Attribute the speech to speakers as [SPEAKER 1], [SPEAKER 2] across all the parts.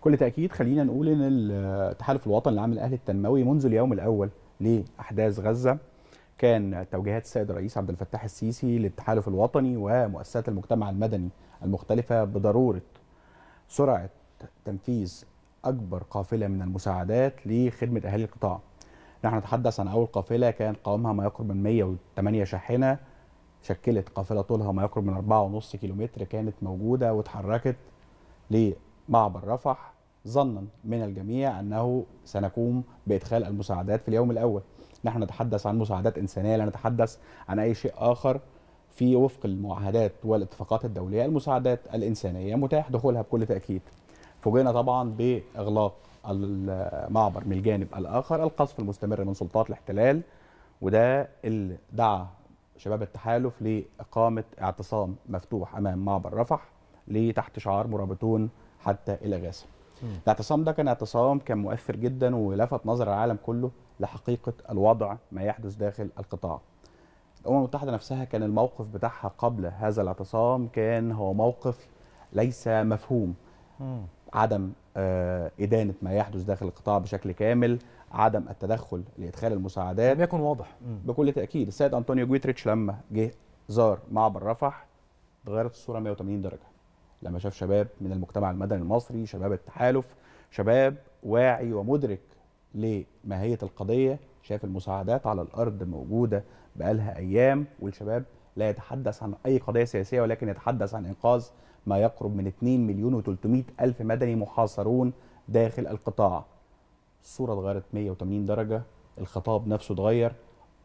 [SPEAKER 1] بكل تاكيد خلينا نقول ان التحالف الوطني العام الاهلي التنموي منذ اليوم الاول لاحداث غزه كان توجيهات السيد الرئيس عبد الفتاح السيسي للتحالف الوطني ومؤسسات المجتمع المدني المختلفه بضروره سرعه تنفيذ اكبر قافله من المساعدات لخدمه اهالي القطاع. نحن نتحدث عن اول قافله كان قوامها ما يقرب من 108 شاحنه شكلت قافله طولها ما يقرب من 4.5 كيلومتر كانت موجوده واتحركت معبر رفح ظنا من الجميع أنه سنقوم بإدخال المساعدات في اليوم الأول نحن نتحدث عن مساعدات إنسانية لا نتحدث عن أي شيء آخر في وفق المعاهدات والاتفاقات الدولية المساعدات الإنسانية متاح دخولها بكل تأكيد فوجئنا طبعا بإغلاق المعبر من الجانب الآخر القصف المستمر من سلطات الاحتلال وده اللي دعا شباب التحالف لإقامة اعتصام مفتوح أمام معبر رفح لتحت شعار مرابطون حتى إلى غزة الاعتصام ده كان اعتصام كان مؤثر جدا ولفت نظر العالم كله لحقيقة الوضع ما يحدث داخل القطاع الأمم المتحدة نفسها كان الموقف بتاعها قبل هذا الاعتصام كان هو موقف ليس مفهوم م. عدم آه، إدانة ما يحدث داخل القطاع بشكل كامل عدم التدخل لإدخال المساعدات لم يكن واضح م. بكل تأكيد السيد أنطونيو جويتريتش لما جه زار معبر رفح اتغيرت الصورة 180 درجة لما شاف شباب من المجتمع المدني المصري شباب التحالف شباب واعي ومدرك لماهيه القضيه شاف المساعدات على الارض موجوده بقالها ايام والشباب لا يتحدث عن اي قضيه سياسيه ولكن يتحدث عن انقاذ ما يقرب من 2 مليون و300 الف مدني محاصرون داخل القطاع الصوره اتغيرت 180 درجه الخطاب نفسه اتغير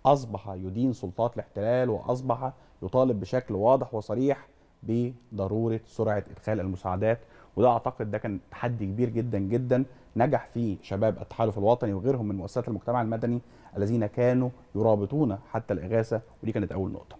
[SPEAKER 1] اصبح يدين سلطات الاحتلال واصبح يطالب بشكل واضح وصريح بضروره سرعه ادخال المساعدات وده اعتقد ده كان تحدي كبير جدا جدا نجح فيه شباب التحالف الوطني وغيرهم من مؤسسات المجتمع المدني الذين كانوا يرابطون حتى الاغاثه ودي كانت اول نقطه.